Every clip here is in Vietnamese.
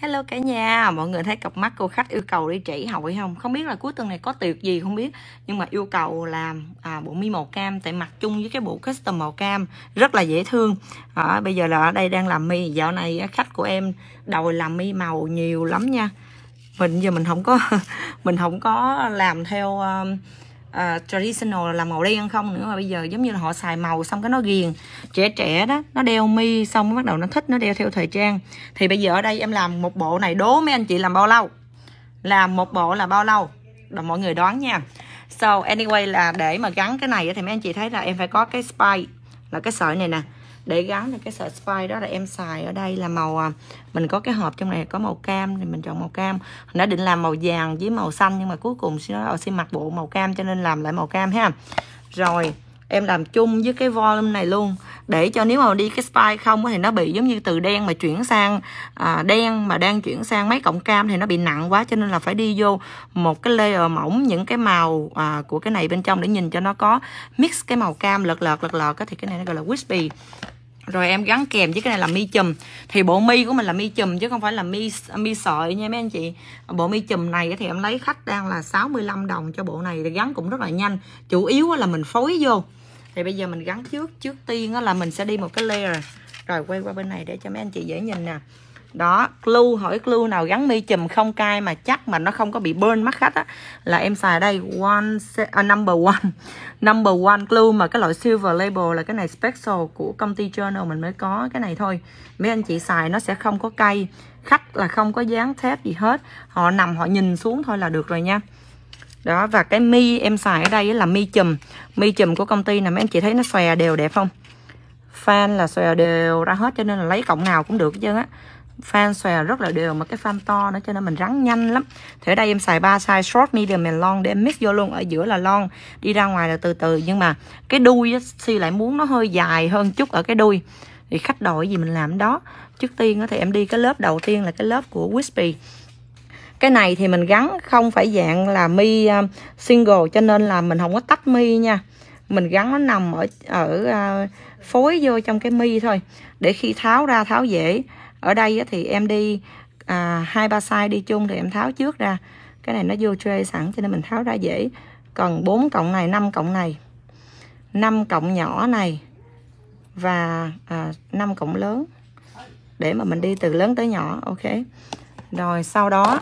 Hello cả nhà, mọi người thấy cặp mắt cô khách yêu cầu đi chỉ hội không? Không biết là cuối tuần này có tiệc gì không biết Nhưng mà yêu cầu làm à, bộ mi màu cam Tại mặt chung với cái bộ custom màu cam Rất là dễ thương à, Bây giờ là ở đây đang làm mi Dạo này khách của em đòi làm mi màu nhiều lắm nha Mình giờ mình không có Mình không có làm theo uh, uh, traditional là màu đen không nữa mà bây giờ giống như là họ xài màu xong cái nó ghiền trẻ trẻ đó nó đeo mi xong bắt đầu nó thích nó đeo theo thời trang thì bây giờ ở đây em làm một bộ này đố mấy anh chị làm bao lâu làm một bộ là bao lâu là mọi người đoán nha so anyway là để mà gắn cái này thì mấy anh chị thấy là em phải có cái spike là cái sợi này nè để gắn được cái sợi spy đó là em xài ở đây là màu à, mình có cái hộp trong này có màu cam thì mình chọn màu cam nó định làm màu vàng với màu xanh nhưng mà cuối cùng nó nói xin mặc bộ màu cam cho nên làm lại màu cam ha rồi em làm chung với cái volume này luôn để cho nếu mà đi cái spy không thì nó bị giống như từ đen mà chuyển sang à, đen mà đang chuyển sang mấy cọng cam thì nó bị nặng quá cho nên là phải đi vô một cái layer mỏng những cái màu à, của cái này bên trong để nhìn cho nó có mix cái màu cam lợt lợt lợt lợt thì cái này nó gọi là wispy rồi em gắn kèm với cái này là mi chùm thì bộ mi của mình là mi chùm chứ không phải là mi mi sợi nha mấy anh chị bộ mi chùm này thì em lấy khách đang là 65 đồng cho bộ này thì gắn cũng rất là nhanh chủ yếu là mình phối vô thì bây giờ mình gắn trước trước tiên là mình sẽ đi một cái layer rồi quay qua bên này để cho mấy anh chị dễ nhìn nè đó glue hỏi glue nào gắn mi chùm không cay mà chắc mà nó không có bị burn mắt khách á là em xài đây one à, number one number one glue mà cái loại silver label là cái này special của công ty journal mình mới có cái này thôi mấy anh chị xài nó sẽ không có cay khách là không có dán thép gì hết họ nằm họ nhìn xuống thôi là được rồi nha đó và cái mi em xài ở đây là mi chùm mi chùm của công ty nè mấy anh chị thấy nó xòe đều đẹp không fan là xòe đều ra hết cho nên là lấy cộng nào cũng được chứ á fan xòe rất là đều mà cái fan to nữa cho nên mình rắn nhanh lắm thế đây em xài ba size short medium and long để em mix vô luôn ở giữa là long đi ra ngoài là từ từ nhưng mà cái đuôi si lại muốn nó hơi dài hơn chút ở cái đuôi thì khách đòi gì mình làm đó trước tiên thì em đi cái lớp đầu tiên là cái lớp của wispy cái này thì mình gắn không phải dạng là mi à, single cho nên là mình không có tách mi nha mình gắn nó nằm ở ở à, phối vô trong cái mi thôi để khi tháo ra tháo dễ ở đây thì em đi à, hai ba size đi chung thì em tháo trước ra cái này nó vô tray sẵn cho nên mình tháo ra dễ cần 4 cộng này 5 cộng này 5 cộng nhỏ này và à, 5 cộng lớn để mà mình đi từ lớn tới nhỏ ok rồi sau đó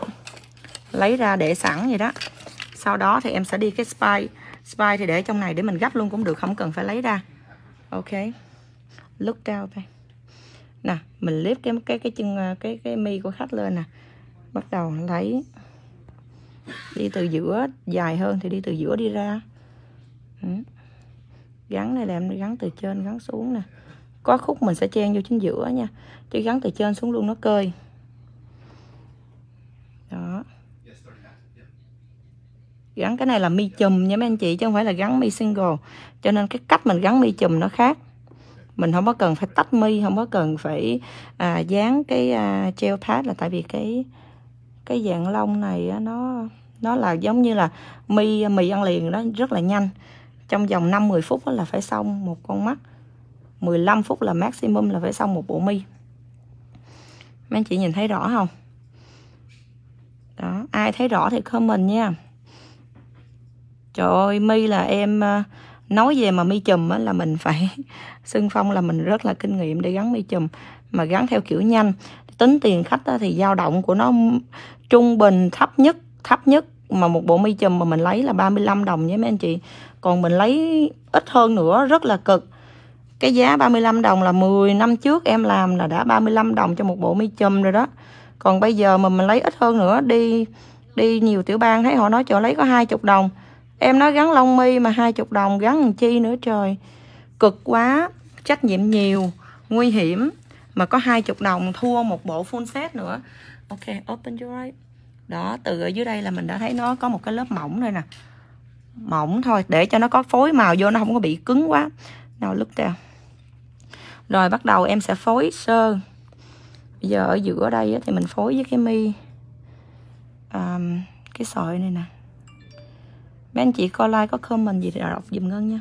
lấy ra để sẵn vậy đó sau đó thì em sẽ đi cái spy spy thì để trong này để mình gấp luôn cũng được không cần phải lấy ra ok look down đây nè mình liếp cái cái cái chân cái cái mi của khách lên nè bắt đầu lấy đi từ giữa dài hơn thì đi từ giữa đi ra ừ. gắn này làm gắn từ trên gắn xuống nè có khúc mình sẽ chen vô chính giữa nha chứ gắn từ trên xuống luôn nó cơi đó gắn cái này là mi chùm nha mấy anh chị chứ không phải là gắn mi single cho nên cái cách mình gắn mi chùm nó khác mình không có cần phải tách mi không có cần phải à, dán cái à, gel pad là tại vì cái cái dạng lông này á, nó nó là giống như là mi mì ăn liền đó rất là nhanh trong vòng 5-10 phút là phải xong một con mắt 15 phút là maximum là phải xong một bộ mi mấy anh chị nhìn thấy rõ không đó ai thấy rõ thì comment nha trời ơi mi là em à, nói về mà mi chùm á, là mình phải xưng phong là mình rất là kinh nghiệm để gắn mi chùm mà gắn theo kiểu nhanh tính tiền khách á, thì dao động của nó trung bình thấp nhất thấp nhất mà một bộ mi chùm mà mình lấy là 35 đồng nhé mấy anh chị còn mình lấy ít hơn nữa rất là cực cái giá 35 đồng là 10 năm trước em làm là đã 35 đồng cho một bộ mi chùm rồi đó còn bây giờ mà mình lấy ít hơn nữa đi đi nhiều tiểu bang thấy họ nói chỗ lấy có hai chục đồng em nói gắn lông mi mà hai chục đồng gắn làm chi nữa trời cực quá trách nhiệm nhiều nguy hiểm mà có hai chục đồng thua một bộ full set nữa ok open your eyes đó từ ở dưới đây là mình đã thấy nó có một cái lớp mỏng đây nè mỏng thôi để cho nó có phối màu vô nó không có bị cứng quá nào lúc down rồi bắt đầu em sẽ phối sơ bây giờ ở giữa đây thì mình phối với cái mi um, cái sợi này nè mấy anh chị coi like có comment gì thì đọc dùm ngân nha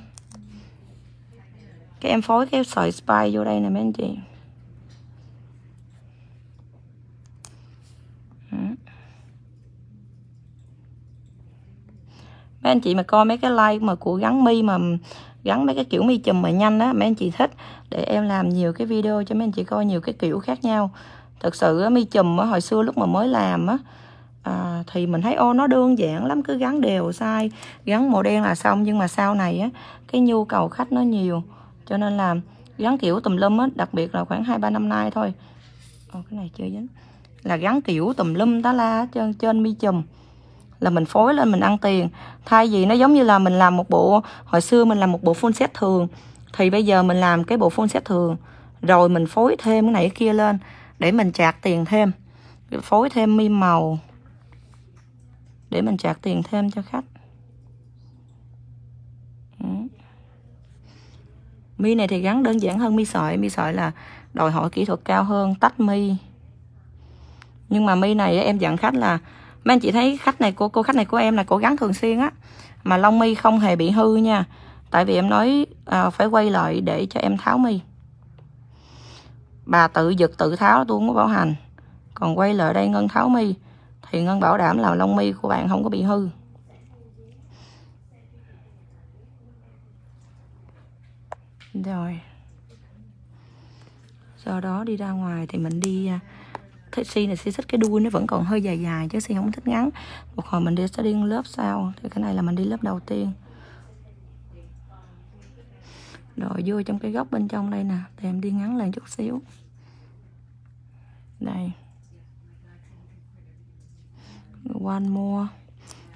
cái em phối cái sợi spy vô đây nè mấy anh chị ừ. mấy anh chị mà coi mấy cái like mà của gắn mi mà gắn mấy cái kiểu mi chùm mà nhanh á mấy anh chị thích để em làm nhiều cái video cho mấy anh chị coi nhiều cái kiểu khác nhau thật sự á, mi chùm á hồi xưa lúc mà mới làm á à, thì mình thấy ô nó đơn giản lắm cứ gắn đều sai gắn màu đen là xong nhưng mà sau này á cái nhu cầu khách nó nhiều cho nên là gắn kiểu tùm lum á đặc biệt là khoảng hai ba năm nay thôi ô, cái này chưa dính là gắn kiểu tùm lum tá la trên trên mi chùm là mình phối lên mình ăn tiền thay vì nó giống như là mình làm một bộ hồi xưa mình làm một bộ full set thường thì bây giờ mình làm cái bộ full set thường rồi mình phối thêm cái này cái kia lên để mình chạc tiền thêm phối thêm mi màu để mình trả tiền thêm cho khách ừ. mi này thì gắn đơn giản hơn mi sợi mi sợi là đòi hỏi kỹ thuật cao hơn tách mi nhưng mà mi này em dặn khách là mấy anh chị thấy khách này của cô khách này của em là cố gắng thường xuyên á mà lông mi không hề bị hư nha tại vì em nói à, phải quay lại để cho em tháo mi bà tự giật tự tháo tôi không có bảo hành còn quay lại đây ngân tháo mi thì ngân bảo đảm là lông mi của bạn không có bị hư rồi sau đó đi ra ngoài thì mình đi thế si này si thích cái đuôi nó vẫn còn hơi dài dài chứ si không thích ngắn một hồi mình đi sẽ đi lớp sau thì cái này là mình đi lớp đầu tiên rồi vô trong cái góc bên trong đây nè thì em đi ngắn lên chút xíu đây one more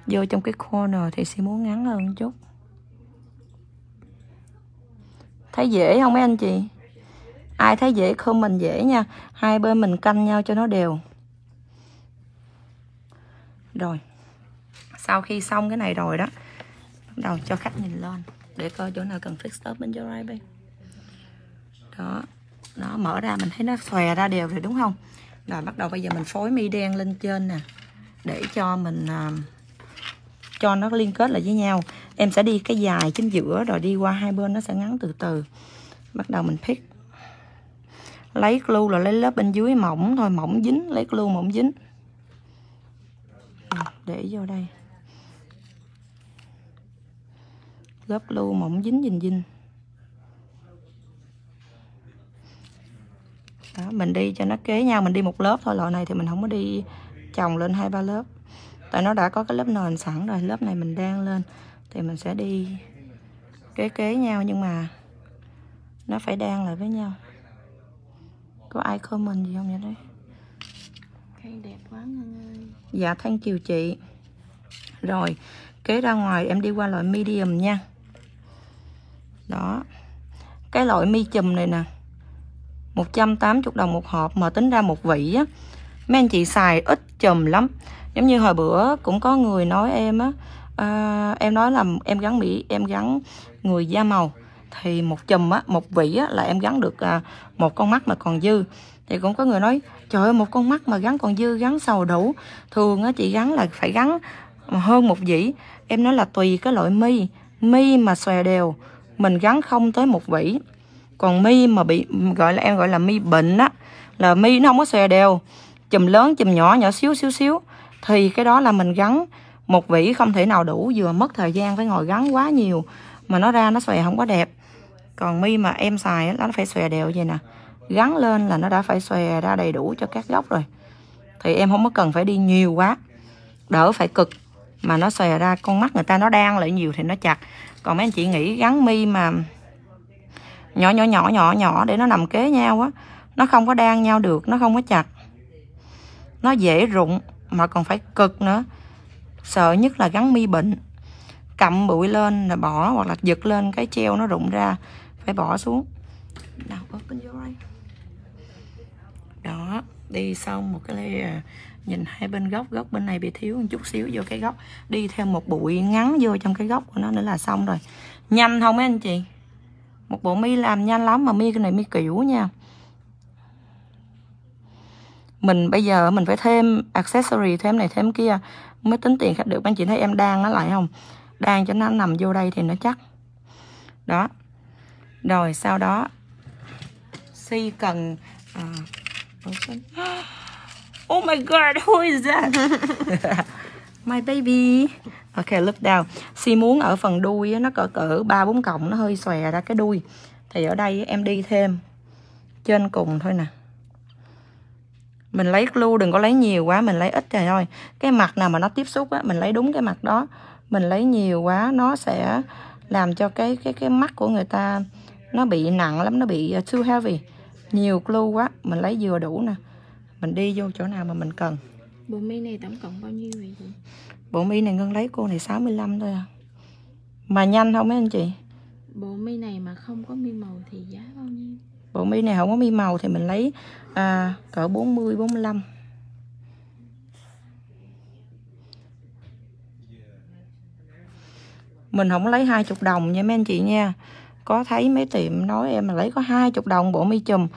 vô trong cái corner thì sẽ muốn ngắn hơn chút thấy dễ không mấy anh chị ai thấy dễ không mình dễ nha hai bên mình canh nhau cho nó đều rồi sau khi xong cái này rồi đó bắt đầu cho khách nhìn lên để coi chỗ nào cần fix up bên cho right bên đó nó mở ra mình thấy nó xòe ra đều rồi đúng không rồi bắt đầu bây giờ mình phối mi đen lên trên nè để cho mình uh, cho nó liên kết lại với nhau em sẽ đi cái dài chính giữa rồi đi qua hai bên nó sẽ ngắn từ từ bắt đầu mình pick lấy glue là lấy lớp bên dưới mỏng thôi mỏng dính lấy glue mỏng dính ừ, để vô đây lớp glue mỏng dính dình dinh đó mình đi cho nó kế nhau mình đi một lớp thôi loại này thì mình không có đi chồng lên hai ba lớp tại nó đã có cái lớp nền sẵn rồi lớp này mình đang lên thì mình sẽ đi kế kế nhau nhưng mà nó phải đan lại với nhau có ai comment gì không vậy đấy thấy đẹp quá Ngân ơi dạ thanh chiều chị rồi kế ra ngoài em đi qua loại medium nha đó cái loại mi chùm này nè 180 đồng một hộp mà tính ra một vị á mấy anh chị xài ít chùm lắm giống như hồi bữa cũng có người nói em á à, em nói là em gắn mỹ em gắn người da màu thì một chùm á một vỉ á, là em gắn được à, một con mắt mà còn dư thì cũng có người nói trời ơi một con mắt mà gắn còn dư gắn sầu đủ thường á chị gắn là phải gắn hơn một vĩ em nói là tùy cái loại mi mi mà xòe đều mình gắn không tới một vĩ còn mi mà bị gọi là em gọi là mi bệnh á là mi nó không có xòe đều chùm lớn chùm nhỏ nhỏ xíu xíu xíu thì cái đó là mình gắn một vỉ không thể nào đủ vừa mất thời gian phải ngồi gắn quá nhiều mà nó ra nó xòe không có đẹp còn mi mà em xài nó phải xòe đều vậy nè gắn lên là nó đã phải xòe ra đầy đủ cho các góc rồi thì em không có cần phải đi nhiều quá đỡ phải cực mà nó xòe ra con mắt người ta nó đang lại nhiều thì nó chặt còn mấy anh chị nghĩ gắn mi mà nhỏ nhỏ nhỏ nhỏ nhỏ để nó nằm kế nhau á nó không có đan nhau được nó không có chặt nó dễ rụng mà còn phải cực nữa sợ nhất là gắn mi bệnh cầm bụi lên là bỏ hoặc là giật lên cái treo nó rụng ra phải bỏ xuống nào open your eye đó đi xong một cái layer nhìn hai bên góc góc bên này bị thiếu một chút xíu vô cái góc đi thêm một bụi ngắn vô trong cái góc của nó nữa là xong rồi nhanh không mấy anh chị một bộ mi làm nhanh lắm mà mi cái này mi kiểu nha mình bây giờ mình phải thêm accessory thêm này thêm kia mới tính tiền khách được anh chị thấy em đang nó lại không đang cho nó nằm vô đây thì nó chắc đó rồi sau đó si cần uh, oh my god who is that my baby ok look down si muốn ở phần đuôi nó cỡ cỡ ba bốn cộng nó hơi xòe ra cái đuôi thì ở đây em đi thêm trên cùng thôi nè mình lấy glue đừng có lấy nhiều quá mình lấy ít rồi thôi cái mặt nào mà nó tiếp xúc á mình lấy đúng cái mặt đó mình lấy nhiều quá nó sẽ làm cho cái cái cái mắt của người ta nó bị nặng lắm nó bị ờ, too heavy nhiều glue quá mình lấy vừa đủ nè mình đi vô chỗ nào mà mình cần bộ mi này tổng cộng bao nhiêu vậy chị bộ mi này ngân lấy cô này 65 thôi à mà nhanh không mấy anh chị bộ mi này mà không có mi màu thì giá bao nhiêu bộ mi này không có mi màu thì mình lấy à, cỡ 40 45 mình không lấy 20 đồng nha mấy anh chị nha có thấy mấy tiệm nói em mà lấy có 20 đồng bộ mi chùm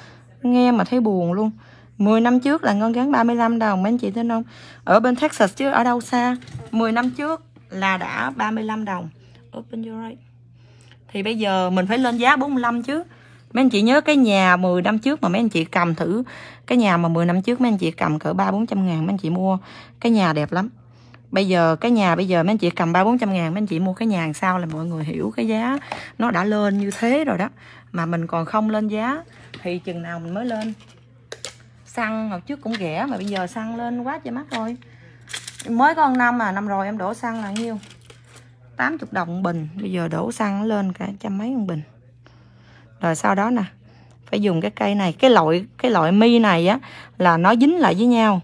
nghe mà thấy buồn luôn 10 năm trước là ngân gắn 35 đồng mấy anh chị thấy không ở bên Texas chứ ở đâu xa 10 năm trước là đã 35 đồng open your right thì bây giờ mình phải lên giá 45 chứ mấy anh chị nhớ cái nhà 10 năm trước mà mấy anh chị cầm thử cái nhà mà 10 năm trước mấy anh chị cầm cỡ ba bốn trăm ngàn mấy anh chị mua cái nhà đẹp lắm bây giờ cái nhà bây giờ mấy anh chị cầm ba bốn trăm ngàn mấy anh chị mua cái nhà làm sao là mọi người hiểu cái giá nó đã lên như thế rồi đó mà mình còn không lên giá thì chừng nào mình mới lên xăng hồi trước cũng rẻ mà bây giờ xăng lên quá trời mắt thôi mới con năm mà năm rồi em đổ xăng là nhiêu 80 đồng bình bây giờ đổ xăng lên cả trăm mấy con bình rồi sau đó nè phải dùng cái cây này cái loại cái loại mi này á là nó dính lại với nhau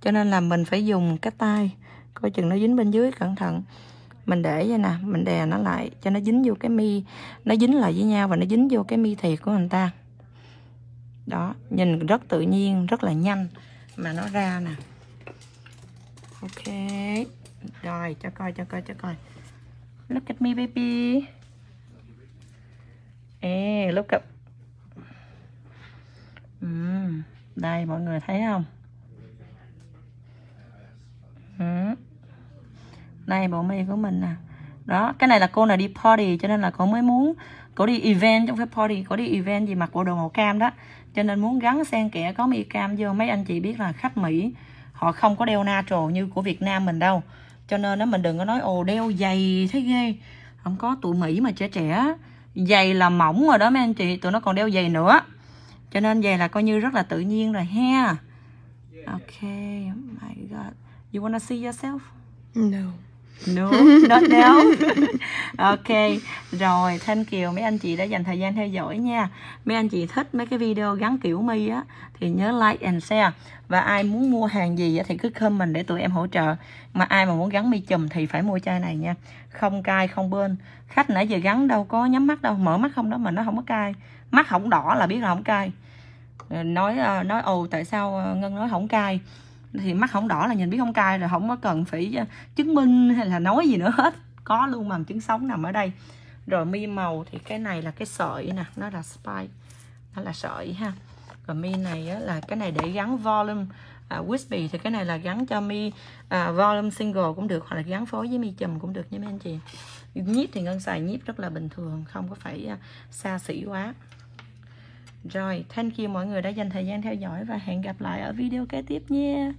cho nên là mình phải dùng cái tay coi chừng nó dính bên dưới cẩn thận mình để vậy nè mình đè nó lại cho nó dính vô cái mi nó dính lại với nhau và nó dính vô cái mi thiệt của người ta đó nhìn rất tự nhiên rất là nhanh mà nó ra nè ok rồi cho coi cho coi cho coi look at me baby e lúc cặp ừ. đây mọi người thấy không ừ. đây bộ mi của mình nè đó cái này là cô này đi party cho nên là cô mới muốn cô đi event trong cái party cô đi event gì mặc bộ đồ màu cam đó cho nên muốn gắn xen kẽ có mi cam vô mấy anh chị biết là khách mỹ họ không có đeo natural như của việt nam mình đâu cho nên nó mình đừng có nói ồ đeo dày thấy ghê không có tụi mỹ mà trẻ trẻ giày là mỏng rồi đó mấy anh chị tụi nó còn đeo giày nữa cho nên giày là coi như rất là tự nhiên rồi ha ok oh my god you wanna see yourself no No, not now. ok, rồi Thanh Kiều mấy anh chị đã dành thời gian theo dõi nha. Mấy anh chị thích mấy cái video gắn kiểu mi á thì nhớ like and share. Và ai muốn mua hàng gì thì cứ comment để tụi em hỗ trợ. Mà ai mà muốn gắn mi chùm thì phải mua chai này nha. Không cay, không bên. Khách nãy giờ gắn đâu có nhắm mắt đâu, mở mắt không đó mà nó không có cay. Mắt không đỏ là biết là không cay. Nói ờ, nói ồ tại sao ờ, Ngân nói không cay thì mắt không đỏ là nhìn biết không cay rồi không có cần phải ờ, chứng minh hay là nói gì nữa hết có luôn bằng chứng sống nằm ở đây rồi mi màu thì cái này là cái sợi nè nó là spy nó là sợi ha còn mi này á, là cái này để gắn volume à, wispy thì cái này là gắn cho mi à, volume single cũng được hoặc là gắn phối với mi chùm cũng được nha mấy anh chị nhíp thì ngân xài nhíp rất là bình thường không có phải à, xa xỉ quá rồi, thank you mọi người đã dành thời gian theo dõi và hẹn gặp lại ở video kế tiếp nha.